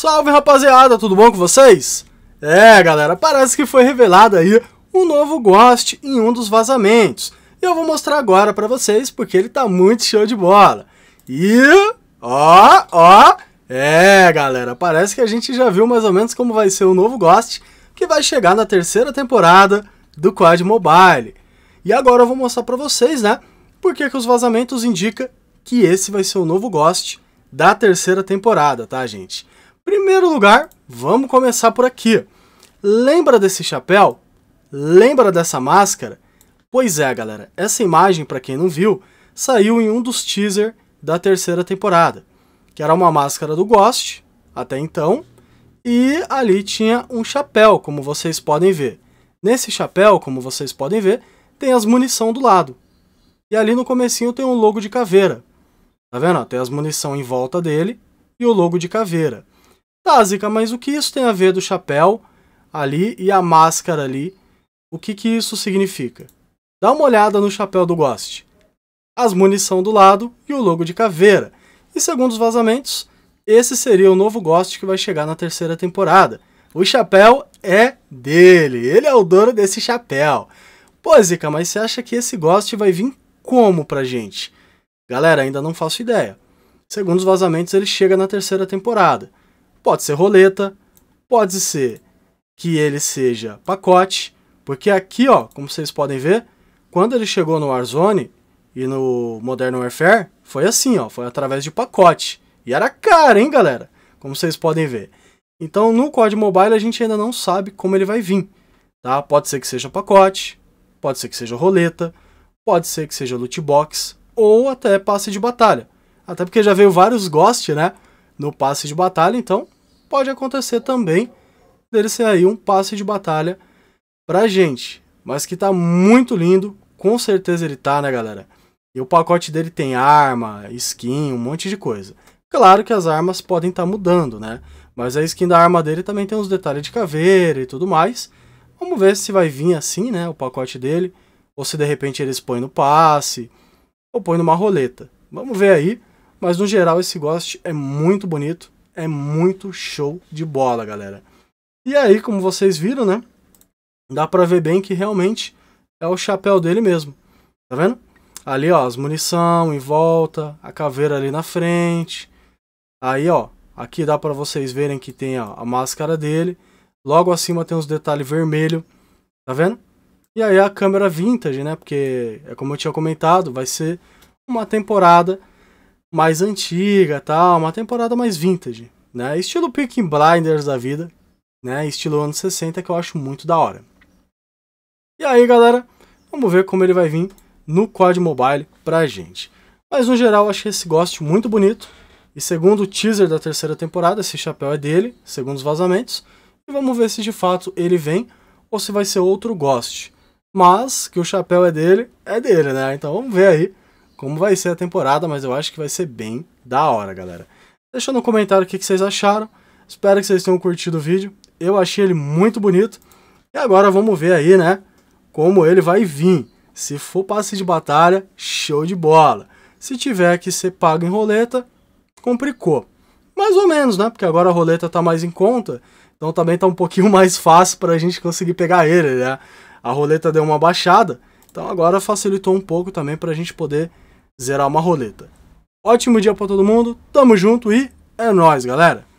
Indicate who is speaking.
Speaker 1: Salve rapaziada, tudo bom com vocês? É galera, parece que foi revelado aí um novo Ghost em um dos vazamentos. E eu vou mostrar agora pra vocês porque ele tá muito show de bola. E... ó, ó... É galera, parece que a gente já viu mais ou menos como vai ser o novo Ghost que vai chegar na terceira temporada do Quad Mobile. E agora eu vou mostrar pra vocês, né, porque que os vazamentos indicam que esse vai ser o novo Ghost da terceira temporada, tá gente? Primeiro lugar, vamos começar por aqui. Lembra desse chapéu? Lembra dessa máscara? Pois é, galera, essa imagem, para quem não viu, saiu em um dos teaser da terceira temporada, que era uma máscara do Ghost, até então, e ali tinha um chapéu, como vocês podem ver. Nesse chapéu, como vocês podem ver, tem as munição do lado. E ali no comecinho tem um logo de caveira. Tá vendo? Tem as munição em volta dele e o logo de caveira básica, mas o que isso tem a ver do chapéu ali e a máscara ali? O que, que isso significa? Dá uma olhada no chapéu do Ghost. As munição do lado e o logo de caveira. E segundo os vazamentos, esse seria o novo Ghost que vai chegar na terceira temporada. O chapéu é dele, ele é o dono desse chapéu. Pô, Zica, mas você acha que esse Ghost vai vir como pra gente? Galera, ainda não faço ideia. Segundo os vazamentos, ele chega na terceira temporada. Pode ser roleta, pode ser que ele seja pacote, porque aqui, ó, como vocês podem ver, quando ele chegou no Warzone e no Modern Warfare, foi assim, ó, foi através de pacote. E era cara, hein, galera? Como vocês podem ver. Então, no COD Mobile, a gente ainda não sabe como ele vai vir, tá? Pode ser que seja pacote, pode ser que seja roleta, pode ser que seja loot box, ou até passe de batalha. Até porque já veio vários ghost, né? no passe de batalha, então pode acontecer também dele ser aí um passe de batalha pra gente. Mas que tá muito lindo, com certeza ele tá, né, galera? E o pacote dele tem arma, skin, um monte de coisa. Claro que as armas podem estar tá mudando, né? Mas a skin da arma dele também tem uns detalhes de caveira e tudo mais. Vamos ver se vai vir assim, né, o pacote dele. Ou se de repente eles põem no passe, ou põem numa roleta. Vamos ver aí. Mas no geral esse Ghost é muito bonito, é muito show de bola, galera. E aí, como vocês viram, né? Dá pra ver bem que realmente é o chapéu dele mesmo. Tá vendo? Ali, ó, as munição em volta, a caveira ali na frente. Aí, ó, aqui dá pra vocês verem que tem ó, a máscara dele. Logo acima tem os detalhes vermelho, tá vendo? E aí a câmera vintage, né? Porque, é como eu tinha comentado, vai ser uma temporada mais antiga tal, uma temporada mais vintage, né? Estilo Peaky Blinders da vida, né? Estilo anos 60 que eu acho muito da hora. E aí, galera, vamos ver como ele vai vir no COD Mobile pra gente. Mas no geral, achei esse gosto muito bonito. E segundo o teaser da terceira temporada, esse chapéu é dele, segundo os vazamentos. E vamos ver se de fato ele vem ou se vai ser outro Ghost. Mas que o chapéu é dele, é dele, né? Então vamos ver aí como vai ser a temporada, mas eu acho que vai ser bem da hora, galera. Deixa no comentário o que, vocês acharam. Espero que vocês tenham curtido o vídeo. Eu achei ele muito bonito. E agora vamos ver aí, né? Como ele vai vir. Se for passe de batalha, show de bola. Se tiver que ser pago em roleta, complicou. Mais ou menos, né? Porque agora a roleta tá mais em conta. Então também tá um pouquinho mais fácil pra gente conseguir pegar ele, né? A roleta deu uma baixada. Então agora facilitou um pouco também pra gente poder zerar uma roleta. Ótimo dia para todo mundo, tamo junto e é nóis, galera!